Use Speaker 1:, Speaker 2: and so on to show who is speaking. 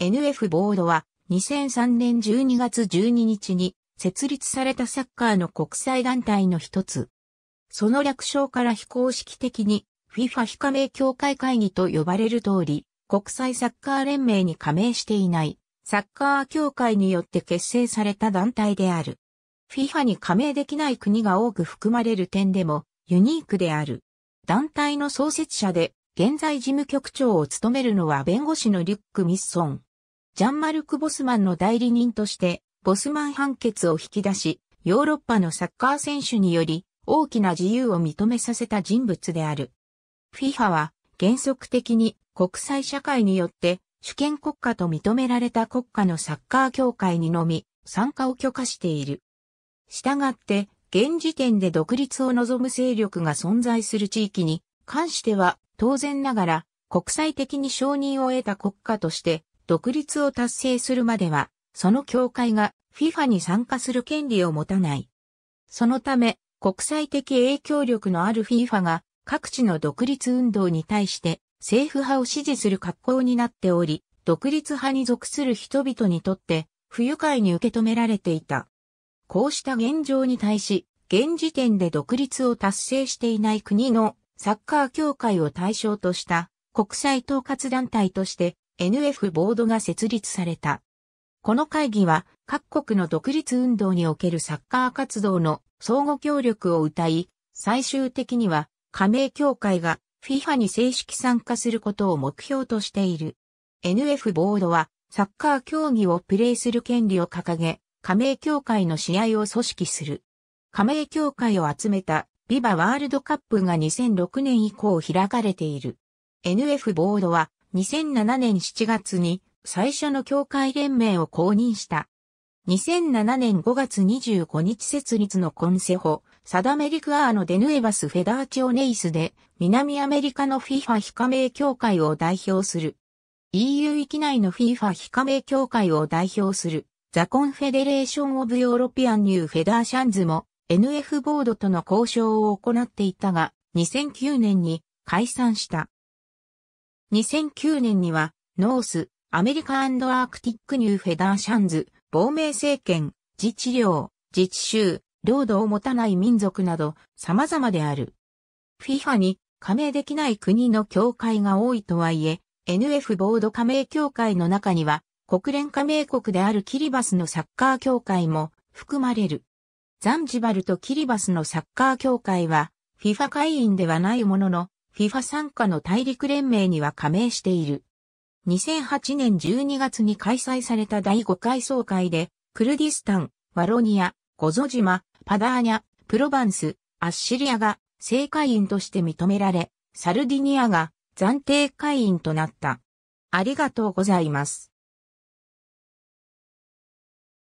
Speaker 1: NF ボードは2003年12月12日に設立されたサッカーの国際団体の一つ。その略称から非公式的に FIFA 非加盟協会会議と呼ばれる通り、国際サッカー連盟に加盟していないサッカー協会によって結成された団体である。FIFA に加盟できない国が多く含まれる点でもユニークである。団体の創設者で現在事務局長を務めるのは弁護士のリュック・ミッソン。ジャンマルク・ボスマンの代理人として、ボスマン判決を引き出し、ヨーロッパのサッカー選手により、大きな自由を認めさせた人物である。FIFA は、原則的に国際社会によって、主権国家と認められた国家のサッカー協会にのみ、参加を許可している。したがって、現時点で独立を望む勢力が存在する地域に関しては当然ながら国際的に承認を得た国家として独立を達成するまでは、その協会が FIFA に参加する権利を持たない。そのため、国際的影響力のある FIFA が各地の独立運動に対して政府派を支持する格好になっており、独立派に属する人々にとって不愉快に受け止められていた。こうした現状に対し、現時点で独立を達成していない国のサッカー協会を対象とした国際統括団体として NF ボードが設立された。この会議は各国の独立運動におけるサッカー活動の相互協力を謳い、最終的には加盟協会が FIFA に正式参加することを目標としている。NF ボードはサッカー競技をプレイする権利を掲げ、加盟協会の試合を組織する。加盟協会を集めたビバワールドカップが2006年以降開かれている。NF ボードは2007年7月に最初の協会連盟を公認した。2007年5月25日設立のコンセホ、サダメリクアーのデヌエバス・フェダーチオネイスで、南アメリカの FIFA 非加盟協会を代表する。EU 域内の FIFA 非加盟協会を代表する、ザ・コンフェデレーション・オブ・ヨーロピアン・ニュー・フェダーシャンズも、NF ボードとの交渉を行っていたが、2009年に解散した。2009年には、ノース、アメリカアークティックニューフェダーシャンズ、亡命政権、自治領、自治州、領土を持たない民族など様々である。FIFA に加盟できない国の協会が多いとはいえ、NF ボード加盟協会の中には、国連加盟国であるキリバスのサッカー協会も含まれる。ザンジバルとキリバスのサッカー協会は、FIFA 会員ではないものの、FIFA 参加の大陸連盟には加盟している。2008年12月に開催された第5回総会で、クルディスタン、ワロニア、ゴゾ島、パダーニャ、プロバンス、アッシリアが正会員として認められ、サルディニアが暫定会員となった。ありがとうございます。